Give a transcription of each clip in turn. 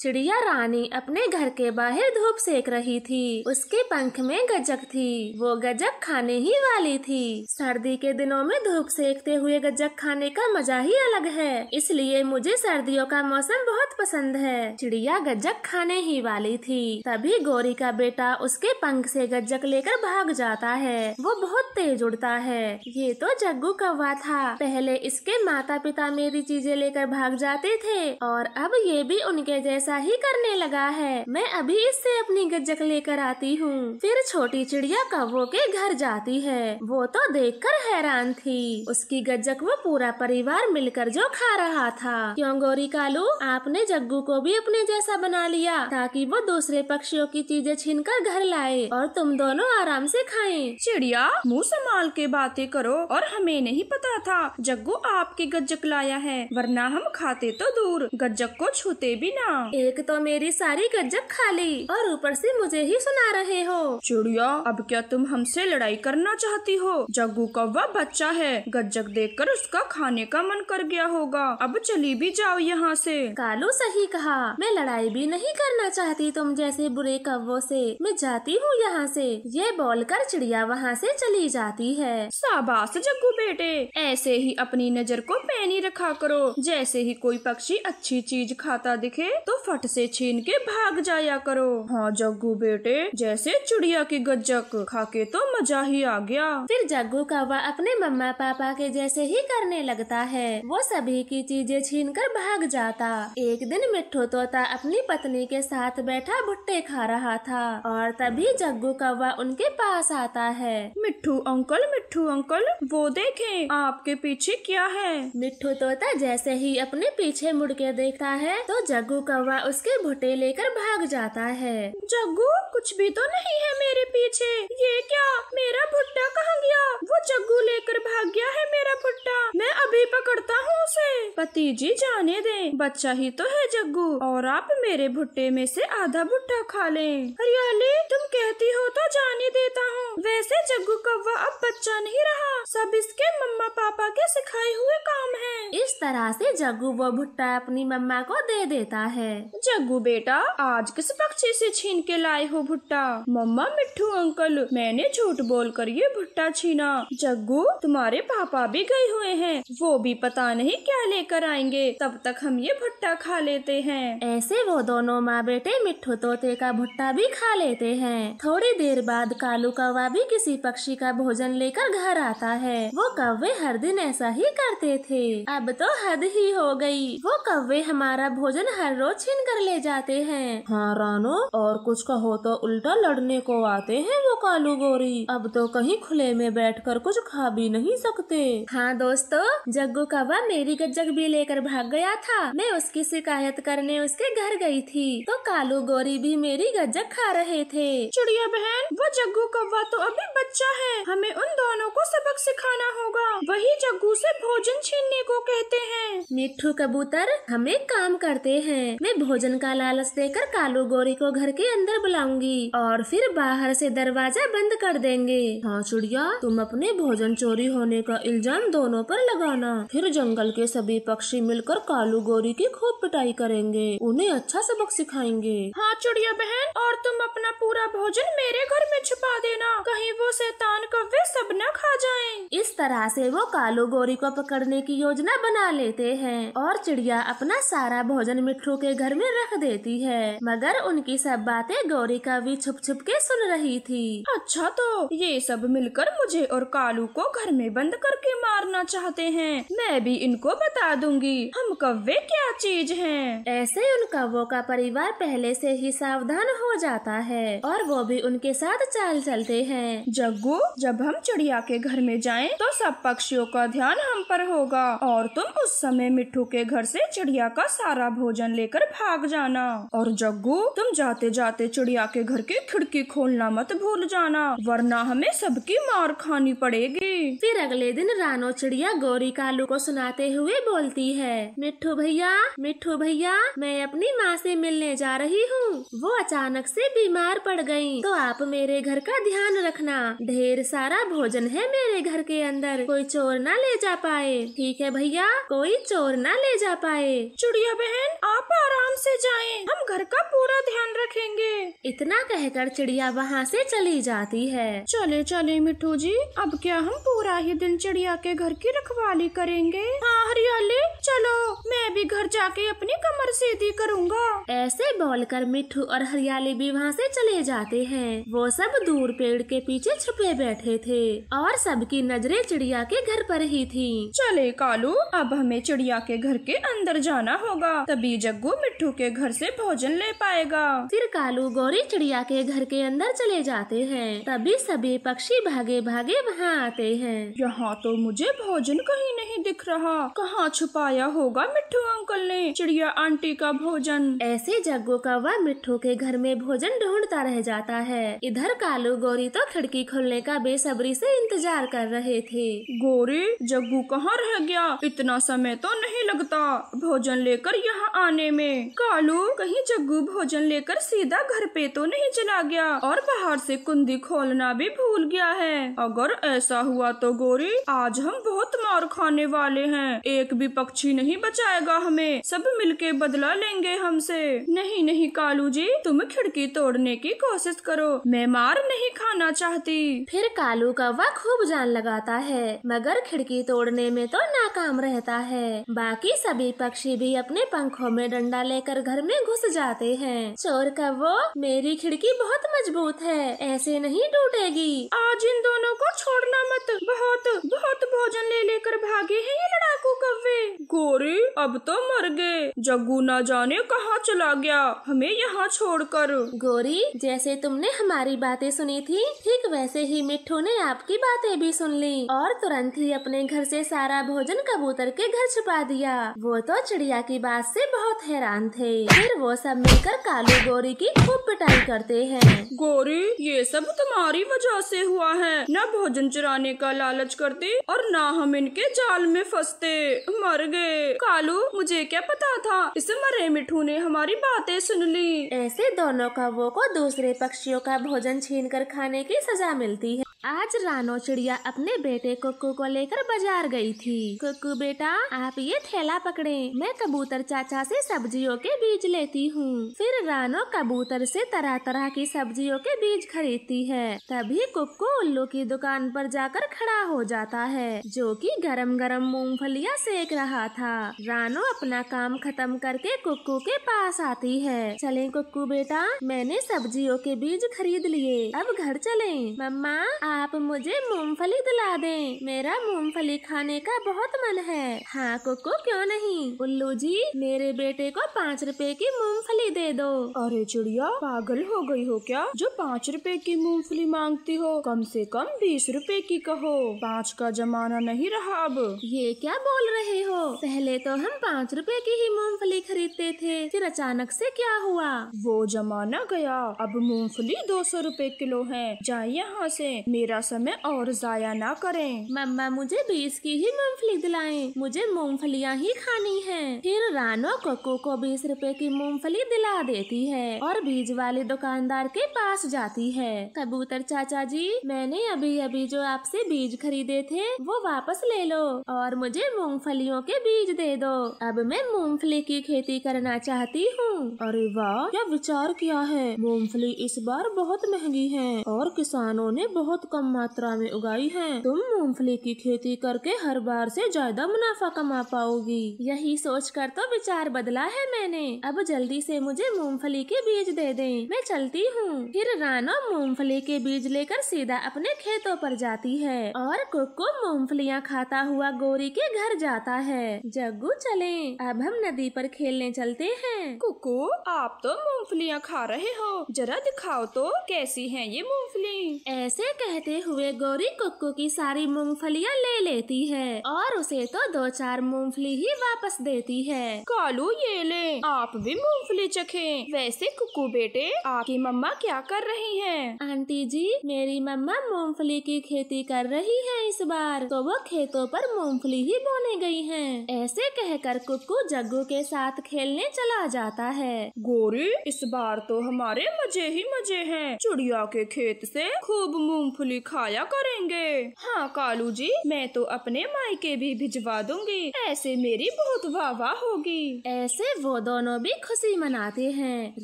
चिड़िया रानी अपने घर के बाहर धूप सेक रही थी उसके पंख में गजक थी वो गजक खाने ही वाली थी सर्दी के दिनों में धूप सेकते हुए गजक खाने का मजा ही अलग है इसलिए मुझे सर्दियों का मौसम बहुत पसंद है चिड़िया गजक खाने ही वाली थी तभी गोरी का बेटा उसके पंख से गजक लेकर भाग जाता है वो बहुत तेज उड़ता है ये तो जग्गू कौवा था पहले इसके माता पिता मेरी चीजें लेकर भाग जाते थे और अब ये भी उनके जैसे ऐसा ही करने लगा है मैं अभी इससे अपनी गज्जक लेकर आती हूँ फिर छोटी चिड़िया कव्वो के घर जाती है वो तो देख कर हैरान थी उसकी गज्जक वो पूरा परिवार मिलकर जो खा रहा था क्यों गोरी कालू आपने जग्गू को भी अपने जैसा बना लिया ताकि वो दूसरे पक्षियों की चीजें छीन कर घर लाए और तुम दोनों आराम से खाए चिड़िया मुँह संभाल के बातें करो और हमें नहीं पता था जग्गू आपके गज्जक लाया है वरना हम खाते तो दूर गज्जक को छूते भी ना एक तो मेरी सारी गज्जब खा ली और ऊपर से मुझे ही सुना रहे हो चिड़िया अब क्या तुम हमसे लड़ाई करना चाहती हो जग्गू कौवा बच्चा है गज्जक देख कर उसका खाने का मन कर गया होगा अब चली भी जाओ यहाँ से कालू सही कहा मैं लड़ाई भी नहीं करना चाहती तुम जैसे बुरे कव्वों से मैं जाती हूँ यहाँ से ये बोलकर चिड़िया वहाँ से चली जाती है शाबाश जग्गू बेटे ऐसे ही अपनी नजर को पैनी रखा करो जैसे ही कोई पक्षी अच्छी चीज खाता दिखे तो फट से छीन के भाग जाया करो हाँ जग्गू बेटे जैसे चिड़िया की गज्जक खाके तो मजा ही आ गया फिर जग्गू कौवा अपने मम्मा पापा के जैसे ही करने लगता है वो सभी की चीजें छीन कर भाग जाता एक दिन मिट्ठू तोता अपनी पत्नी के साथ बैठा भुट्टे खा रहा था और तभी जग्गू कौवा उनके पास आता है मिठू अंकल मिठ्ठू अंकल वो देखे आपके पीछे क्या है मिठू तोता जैसे ही अपने पीछे मुड़ के देखता है तो जग्गू कौवा हुआ उसके भुट्टे लेकर भाग जाता है जग्गू कुछ भी तो नहीं है मेरे पीछे ये क्या मेरा भुट्टा कहाँ गया वो जग्गू लेकर भाग गया है मेरा भुट्टा मैं अभी पकड़ता हूँ उसे पति जी जाने दे बच्चा ही तो है जग्गू और आप मेरे भुट्टे में से आधा भुट्टा खा ले हरियाली तुम कहती हो तो जाने देता हूँ वैसे जग्गू कौवा अब बच्चा नहीं रहा सब इसके मम्मा पापा के सिखाए हुए काम है इस तरह से जग्गू वो भुट्टा अपनी मम्मा को दे देता है जग्गू बेटा आज किस पक्षी से छीन के लाए हो भुट्टा मम्मा मिट्टू अंकल मैंने झूठ बोल कर ये भुट्टा छीना जग्गू तुम्हारे पापा भी गए हुए हैं वो भी पता नहीं क्या लेकर आएंगे तब तक हम ये भुट्टा खा लेते हैं ऐसे वो दोनों माँ बेटे मिट्टू तोते का भुट्टा भी खा लेते हैं थोड़ी देर बाद कालू कौवा भी किसी पक्षी का भोजन लेकर घर आता है वो कौवे हर दिन ऐसा ही करते थे अब तो हद ही हो गई वो कौवे हमारा भोजन हर रोज छीन छीन कर ले जाते हैं हाँ रानो और कुछ कहो तो उल्टा लड़ने को आते हैं वो कालू गोरी अब तो कहीं खुले में बैठकर कुछ खा भी नहीं सकते हाँ दोस्तों जग्गू कावा मेरी गज्जक भी लेकर भाग गया था मैं उसकी शिकायत करने उसके घर गई थी तो कालू गोरी भी मेरी गज्जक खा रहे थे चिड़िया बहन वो जग्गू कौवा तो अभी बच्चा है हमें उन दोनों को सबक सिखाना होगा वही जग्गू से भोजन छीनने को कहते हैं मिठू कबूतर हम एक काम करते हैं मैं भोजन का लालच देकर कालू गोरी को घर के अंदर बुलाऊंगी और फिर बाहर से दरवाजा बंद कर देंगे हाँ चुड़िया तुम अपने भोजन चोरी होने का इल्जाम दोनों पर लगाना फिर जंगल के सभी पक्षी मिलकर कालू गोरी की खूब पिटाई करेंगे उन्हें अच्छा सबक सिखाएंगे हाँ चुड़िया बहन और तुम अपना पूरा भोजन मेरे घर में छुपा देना कहीं वो शैतान कव्वे सब न खा जाए इस तरह से वो कालू गोरी को पकड़ने की योजना बना लेते हैं और चिड़िया अपना सारा भोजन मिट्ठू के घर में रख देती है मगर उनकी सब बातें गौरी कवि छुप छुप के सुन रही थी अच्छा तो ये सब मिलकर मुझे और कालू को घर में बंद करके मारना चाहते हैं मैं भी इनको बता दूंगी हम कव्वे क्या चीज हैं। ऐसे उन कव्वों का परिवार पहले से ही सावधान हो जाता है और वो भी उनके साथ चाल चलते हैं जग्गू जब हम चिड़िया के घर में जाएं तो सब पक्षियों का ध्यान हम पर होगा और तुम उस समय मिट्टू के घर से चिड़िया का सारा भोजन लेकर भाग जाना और जग्गू तुम जाते जाते चिड़िया के घर की खिड़की खोलना मत भूल जाना वरना हमें सबकी मार खानी पड़ेगी फिर अगले दिन रानो चिड़िया गौरी कालू को सुनाते हुए बोलती है मिठू भैया मिठू भैया मैं अपनी माँ से मिलने जा रही हूँ वो अचानक से बीमार पड़ गई तो आप मेरे घर का ध्यान रखना ढेर सारा भोजन है मेरे घर के अंदर कोई चोर ना ले जा पाए ठीक है भैया कोई चोर ना ले जा पाए चिड़िया बहन आप आराम आराम से जाएं। हम घर का पूरा ध्यान रखेंगे इतना कहकर चिड़िया वहाँ से चली जाती है चले चले मिठू जी अब क्या हम पूरा ही दिन चिड़िया के घर की रखवाली करेंगे हाँ हरियाली चलो मैं भी घर जाके अपनी कमर सीधी करूँगा ऐसे बोलकर मिठू और हरियाली भी वहाँ से चले जाते हैं वो सब दूर पेड़ के पीछे छुपे बैठे थे और सबकी नजरे चिड़िया के घर पर ही थी चले कालू अब हमें चिड़िया के घर के अंदर जाना होगा तभी जग्गू मिठू बिट्टू के घर से भोजन ले पाएगा फिर कालू गौरी चिड़िया के घर के अंदर चले जाते हैं तभी सभी पक्षी भागे भागे वहाँ आते हैं यहाँ तो मुझे भोजन कहीं नहीं दिख रहा कहाँ छुपाया होगा मिट्टू अंकल ने चिड़िया आंटी का भोजन ऐसे जग्गो वह मिट्टू के घर में भोजन ढूंढता रह जाता है इधर कालू गौरी तो खिड़की खोलने का बेसब्री से इंतजार कर रहे थे गोरी जग्गू कहाँ रह गया इतना समय तो नहीं लगता भोजन लेकर यहाँ आने में कालू कहीं जग्गू भोजन लेकर सीधा घर पे तो नहीं चला गया और बाहर से कुंदी खोलना भी भूल गया है अगर ऐसा हुआ तो गोरी आज हम बहुत मार खाने वाले हैं एक भी पक्षी नहीं बचाएगा हमें सब मिलके बदला लेंगे हमसे नहीं नहीं कालू जी तुम खिड़की तोड़ने की कोशिश करो मैं मार नहीं खाना चाहती फिर कालू का वह खूब जान लगाता है मगर खिड़की तोड़ने में तो नाकाम रहता है बाकी सभी पक्षी भी अपने पंखों में डंडा ले लेकर घर में घुस जाते हैं चोर का वो मेरी खिड़की बहुत मजबूत है ऐसे नहीं टूटेगी आज इन दोनों को छोड़ना मत बहुत बहुत भोजन ले लेकर भागे हैं ये लड़ाकू कव्वे गोरे अब तो मर गए जग्गू ना जाने कहाँ चला गया हमें यहाँ छोड़कर गोरी जैसे तुमने हमारी बातें सुनी थी ठीक वैसे ही मिट्ठू ने आपकी बातें भी सुन ली और तुरंत ही अपने घर से सारा भोजन कबूतर के घर छुपा दिया वो तो चिड़िया की बात से बहुत हैरान थे फिर वो सब मिलकर कालू गोरी की खूब पिटाई करते हैं गोरी ये सब तुम्हारी वजह से हुआ है न भोजन चुराने का लालच करते और न हम इनके जाल में फंसते मर गए कालू मुझे क्या पता था इस मरे मिठू ने हमारी बातें सुन ली ऐसे दोनों कौवों को दूसरे पक्षियों का भोजन छीन कर खाने की सजा मिलती है आज रानो चिड़िया अपने बेटे कुक्कू को लेकर बाजार गई थी कुक्कू बेटा आप ये थैला पकड़े मैं कबूतर चाचा से सब्जियों के बीज लेती हूँ फिर रानो कबूतर से तरह तरह की सब्जियों के बीज खरीदती है तभी कुक्कू उल्लू की दुकान पर जाकर खड़ा हो जाता है जो कि गरम गरम मूंगफलियाँ सेक रहा था रानो अपना काम खत्म करके कुक्कू के पास आती है चले कुक्कू बेटा मैंने सब्जियों के बीज खरीद लिए अब घर चले मम्मा आप मुझे मूंगफली दिला दें मेरा मूंगफली खाने का बहुत मन है हाँ कोको क्यों नहीं उल्लू जी मेरे बेटे को पाँच रुपए की मूंगफली दे दो अरे चिड़िया पागल हो गई हो क्या जो पाँच रुपए की मूंगफली मांगती हो कम से कम बीस रुपए की कहो पाँच का जमाना नहीं रहा अब ये क्या बोल रहे हो पहले तो हम पाँच रुपए की ही मूंगफली खरीदते थे फिर अचानक से क्या हुआ वो जमाना गया अब मूंगफली दो सौ रूपए किलो है जाए यहाँ से मेरे मेरा समय और जाया ना करें मम्मा मुझे बीस की ही मूंगफली दिलाएं मुझे मूंगफलियां ही खानी है फिर रानो कोको को बीस रुपए की मूंगफली दिला देती है और बीज वाले दुकानदार के पास जाती है कबूतर चाचा जी मैंने अभी अभी जो आपसे बीज खरीदे थे वो वापस ले लो और मुझे मूंगफलियों के बीज दे दो अब मैं मूंगफली की खेती करना चाहती हूँ अरे वाह क्या विचार किया है मूंगफली इस बार बहुत महंगी है और किसानों ने बहुत कम मात्रा में उगाई है तुम मूंगफली की खेती करके हर बार से ज्यादा मुनाफा कमा पाओगी यही सोच कर तो विचार बदला है मैंने अब जल्दी से मुझे मूंगफली के बीज दे दें मैं चलती हूँ फिर रानो मूंगफली के बीज लेकर सीधा अपने खेतों पर जाती है और कुक्कु मूंगफलियाँ खाता हुआ गोरी के घर जाता है जग्गू चले अब हम नदी पर खेलने चलते हैं कुक्कु आप तो मूंगफलियाँ खा रहे हो जरा दिखाओ तो कैसी है ये मूंगफली ऐसे कह कहते हुए गौरी कुक्कू की सारी मूंगफलियाँ ले लेती है और उसे तो दो चार मूंगफली ही वापस देती है कालू ये ले आप भी मूंगफली चखे वैसे कुक्कू बेटे आपकी मम्मा क्या कर रही है आंटी जी मेरी मम्मा मूंगफली की खेती कर रही है इस बार तो वो खेतों पर मूंगफली ही बोने गई हैं। ऐसे कहकर कुक्कू जग्गू के साथ खेलने चला जाता है गोरी इस बार तो हमारे मजे ही मजे हैं चिड़िया के खेत से खूब मूंगफली मूंगफली खाया करेंगे हाँ कालू जी मैं तो अपने मायके भी भिजवा दूंगी ऐसे मेरी बहुत वाह वाह होगी ऐसे वो दोनों भी खुशी मनाते हैं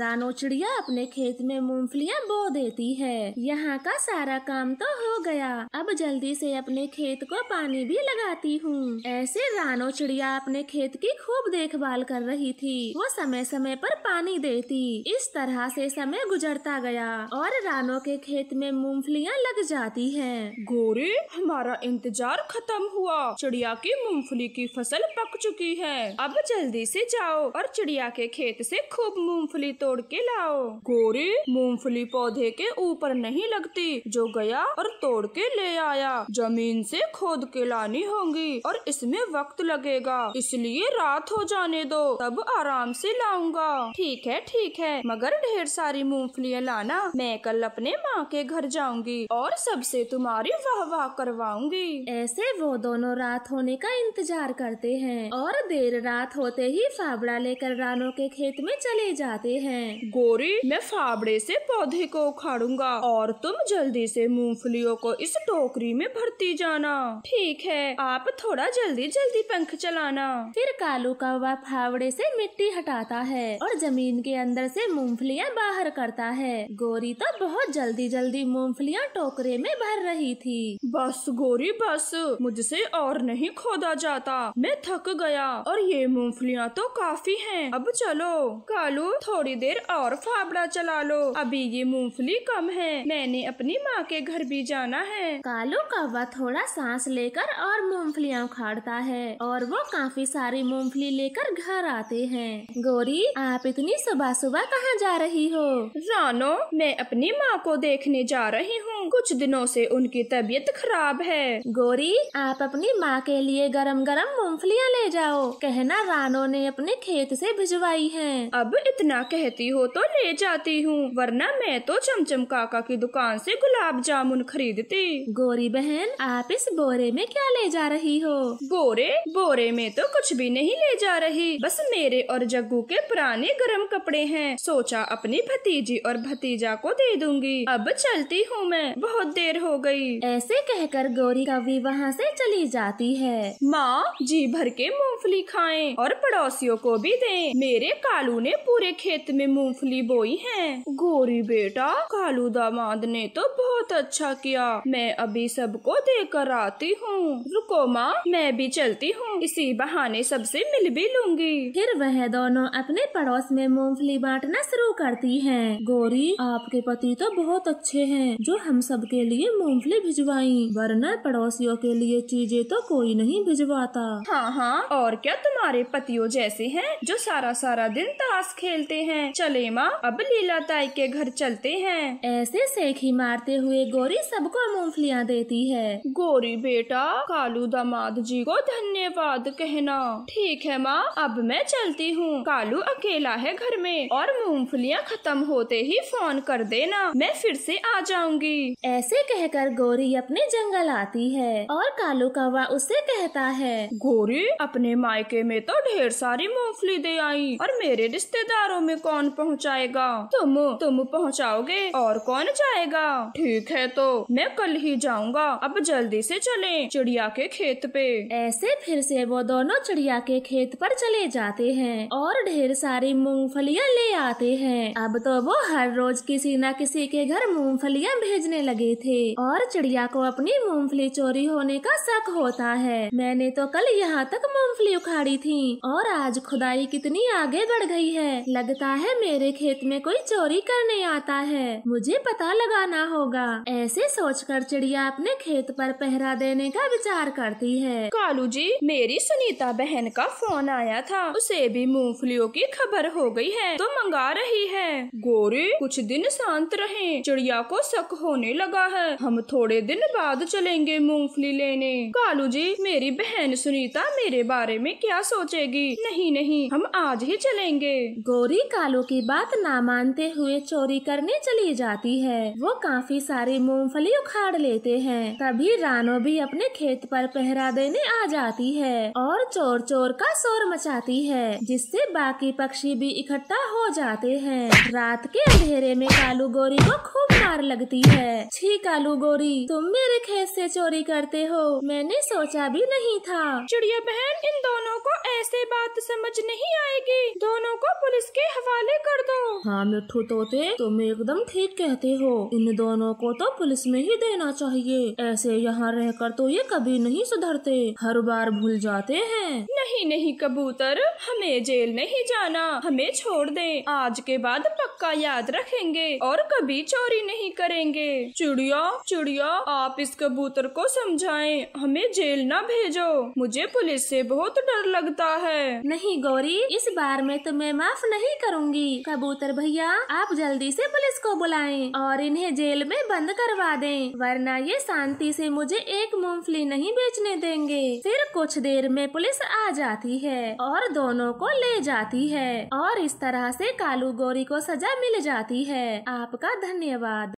रानो चिड़िया अपने खेत में मूंगफलियाँ बो देती है यहाँ का सारा काम तो हो गया अब जल्दी से अपने खेत को पानी भी लगाती हूँ ऐसे रानो चिड़िया अपने खेत की खूब देखभाल कर रही थी वो समय समय पर पानी देती इस तरह से समय गुजरता गया और रानो के खेत में मूंगफलियाँ लग जाती है गोरे हमारा इंतजार खत्म हुआ चिड़िया की मूंगफली की फसल पक चुकी है अब जल्दी से जाओ और चिड़िया के खेत से खूब मूंगफली तोड़ के लाओ गोरे मूंगफली पौधे के ऊपर नहीं लगती जो गया और तोड़ के ले आया जमीन से खोद के लानी होगी और इसमें वक्त लगेगा इसलिए रात हो जाने दो तब आराम से लाऊंगा ठीक है ठीक है मगर ढेर सारी मूंगफलियाँ लाना मैं कल अपने माँ के घर जाऊंगी और सबसे तुम्हारी वाह वाह करवाऊंगी ऐसे वो दोनों रात होने का इंतजार करते हैं और देर रात होते ही फावड़ा लेकर रानो के खेत में चले जाते हैं गोरी मैं फावड़े से पौधे को उखाड़ूंगा और तुम जल्दी से मूंगफलियों को इस टोकरी में भरती जाना ठीक है आप थोड़ा जल्दी जल्दी पंख चलाना फिर कालू कौवा फावड़े से मिट्टी हटाता है और जमीन के अंदर से मूंगफलियां बाहर करता है गोरी तो बहुत जल्दी जल्दी मूंगफलियां टोकरी बोरे में भर रही थी बस गोरी बस मुझसे और नहीं खोदा जाता मैं थक गया और ये मूंगफलियाँ तो काफी हैं अब चलो कालू थोड़ी देर और फाबड़ा चला लो अभी ये मूंगफली कम है मैंने अपनी माँ के घर भी जाना है कालू कौवा थोड़ा सांस लेकर और मूंगफलियाँ उखाड़ता है और वो काफी सारी मूंगफली लेकर घर आते हैं गोरी आप इतनी सुबह सुबह कहाँ जा रही हो रानो मैं अपनी माँ को देखने जा रही हूँ कुछ दिनों से उनकी तबीयत खराब है गोरी आप अपनी माँ के लिए गरम गरम मूंगफलियाँ ले जाओ कहना रानो ने अपने खेत से भिजवाई हैं। अब इतना कहती हो तो ले जाती हूँ वरना मैं तो चमचम काका की दुकान से गुलाब जामुन खरीदती गोरी बहन आप इस बोरे में क्या ले जा रही हो बोरे बोरे में तो कुछ भी नहीं ले जा रही बस मेरे और जग्गू के पुराने गर्म कपड़े हैं सोचा अपनी भतीजी और भतीजा को दे दूंगी अब चलती हूँ मैं बहुत बहुत देर हो गई। ऐसे कहकर गौरी कवि वहाँ से चली जाती है माँ जी भर के मूंगफली खाएं और पड़ोसियों को भी दें। मेरे कालू ने पूरे खेत में मूंगफली बोई है गौरी बेटा कालू दामाद ने तो बहुत अच्छा किया मैं अभी सबको देकर आती हूँ रुको माँ मैं भी चलती हूँ इसी बहाने सबसे मिल भी लूंगी फिर वह दोनों अपने पड़ोस में मूंगफली बांटना शुरू करती हैं। गौरी आपके पति तो बहुत अच्छे हैं जो हम सब के लिए मूंगफली भिजवाई वरना पड़ोसियों के लिए चीजें तो कोई नहीं भिजवाता हाँ हाँ और क्या तुम्हारे पतियों जैसे है जो सारा सारा दिन ताश खेलते हैं चले माँ अब लीला ताई के घर चलते हैं ऐसे सेखी मारते हुए गोरी सबको मूंगफलियाँ देती है गोरी बेटा कालू दामाद जी को धन्यवाद कहना ठीक है माँ अब मैं चलती हूँ कालू अकेला है घर में और मूंगफलियाँ खत्म होते ही फोन कर देना मैं फिर से आ जाऊंगी ऐसे कहकर गोरी अपने जंगल आती है और कालू कौवा उसे कहता है गोरी अपने मायके में तो ढेर सारी मूंगफली दे आई और मेरे रिश्तेदारों में कौन पहुँचाएगा तुम तुम पहुँचाओगे और कौन जाएगा ठीक है तो मैं कल ही जाऊँगा अब जल्दी से चले चिड़िया के खेत पे ऐसे फिर से वो दोनों चिड़िया के खेत पर चले जाते हैं और ढेर सारी मूँगफलियाँ ले आते हैं अब तो वो हर रोज किसी न किसी के घर मूँगफलियाँ भेजने लगे थे और चिड़िया को अपनी मूंगफली चोरी होने का शक होता है मैंने तो कल यहाँ तक मूंगफली उखाड़ी थी और आज खुदाई कितनी आगे बढ़ गई है लगता है मेरे खेत में कोई चोरी करने आता है मुझे पता लगाना होगा ऐसे सोचकर चिड़िया अपने खेत पर पहरा देने का विचार करती है कालू जी मेरी सुनीता बहन का फोन आया था उसे भी मूंगफलियों की खबर हो गई है तो मंगा रही है गोरे कुछ दिन शांत रहे चिड़िया को शक होने लगा हुआ है हम थोड़े दिन बाद चलेंगे मूंगफली लेने कालू जी मेरी बहन सुनीता मेरे बारे में क्या सोचेगी नहीं नहीं हम आज ही चलेंगे गौरी कालू की बात ना मानते हुए चोरी करने चली जाती है वो काफी सारी मूंगफली उखाड़ लेते हैं तभी रानो भी अपने खेत पर पहरा देने आ जाती है और चोर चोर का शोर मचाती है जिससे बाकी पक्षी भी इकट्ठा हो जाते हैं रात के अंधेरे में कालू गोरी को खूब मार लगती है ही कालू गोरी तुम मेरे खेत से चोरी करते हो मैंने सोचा भी नहीं था चिड़िया बहन इन दोनों को ऐसे बात समझ नहीं आएगी दोनों को पुलिस के हवाले कर दो हाँ मिठू तोते तुम एकदम ठीक कहते हो इन दोनों को तो पुलिस में ही देना चाहिए ऐसे यहाँ रहकर तो ये कभी नहीं सुधरते हर बार भूल जाते हैं नहीं नहीं कबूतर हमें जेल नहीं जाना हमें छोड़ दे आज के बाद पक्का याद रखेंगे और कभी चोरी नहीं करेंगे चुड़ चिड़िया चिड़िया आप इस कबूतर को समझाएं हमें जेल ना भेजो मुझे पुलिस से बहुत डर लगता है नहीं गौरी इस बार तो मैं तुम्हें माफ नहीं करूंगी कबूतर भैया आप जल्दी से पुलिस को बुलाएं और इन्हें जेल में बंद करवा दें वरना ये शांति से मुझे एक मूंगफली नहीं बेचने देंगे फिर कुछ देर में पुलिस आ जाती है और दोनों को ले जाती है और इस तरह से कालू गौरी को सजा मिल जाती है आपका धन्यवाद